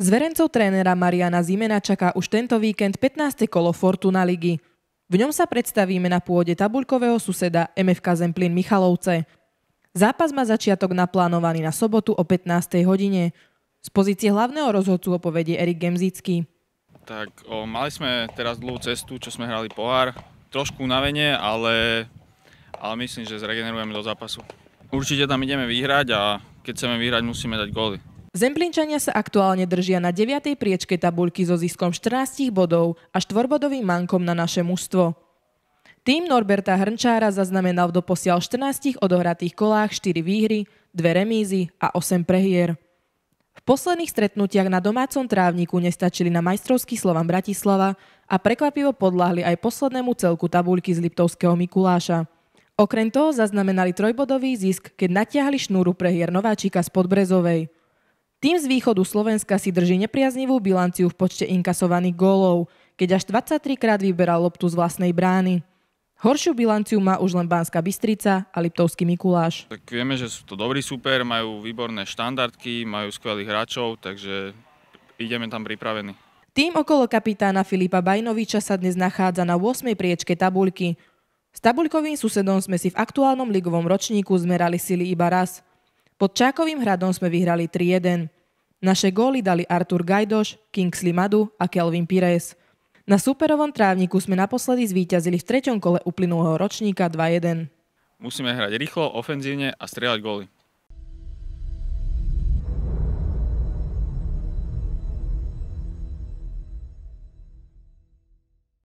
verencov trénera Mariana Zimena čaká už tento víkend 15. kolo Fortuna ligy. V ňom sa predstavíme na pôde tabuľkového suseda MFK Zemplín Michalovce. Zápas má začiatok naplánovaný na sobotu o 15. hodine. Z pozície hlavného rozhodcu ho povedie Erik Gemzický. Tak o, mali sme teraz dlhú cestu, čo sme hrali pohár. Trošku unavenie, ale, ale myslím, že zregenerujeme do zápasu. Určite tam ideme vyhrať a keď chceme vyhrať, musíme dať góly. Zemplínčania sa aktuálne držia na 9. priečke tabuľky so ziskom 14 bodov a štvorbodovým mankom na naše mužstvo. Tým Norberta Hrnčára zaznamenal v doposiaľ 14 odohratých kolách 4 výhry, 2 remízy a 8 prehier. V posledných stretnutiach na domácom trávniku nestačili na majstrovský Slovan Bratislava a prekvapivo podľahli aj poslednému celku tabuľky z Liptovského Mikuláša. Okrem toho zaznamenali trojbodový zisk, keď natiahli šnúru prehier Nováčika z Podbrezovej – tým z východu Slovenska si drží nepriaznivú bilanciu v počte inkasovaných gólov, keď až 23 krát vyberal loptu z vlastnej brány. Horšiu bilanciu má už len Banská Bystrica a Liptovský Mikuláš. Tak vieme, že sú to dobrý super, majú výborné štandardky, majú skvelých hráčov, takže ideme tam pripravení. Tým okolo kapitána Filipa Bajnoviča sa dnes nachádza na 8. priečke tabuľky. S tabuľkovým susedom sme si v aktuálnom ligovom ročníku zmerali sily iba raz. Pod Čákovým hradom sme vyhrali 3-1. Naše góly dali Artur Gajdoš, Kingsley Madu a Kelvin Pires. Na superovom trávniku sme naposledy zvíťazili v treťom kole uplynulého ročníka 2-1. Musíme hrať rýchlo, ofenzívne a strieľať góly.